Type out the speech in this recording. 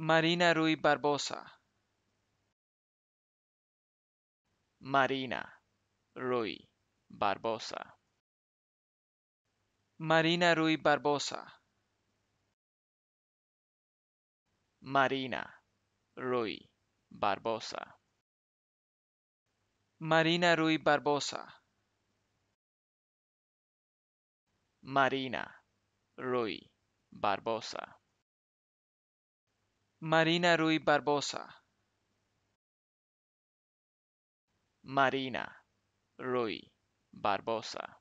Marina Ruy Barbosa. Marina Ruy Barbosa. Marina Ruy Barbosa. Marina Ruy Barbosa. Marina Ruy Barbosa. Marina Ruy Barbosa. Marina Ruy Barbosa. Marina Ruy Barbosa.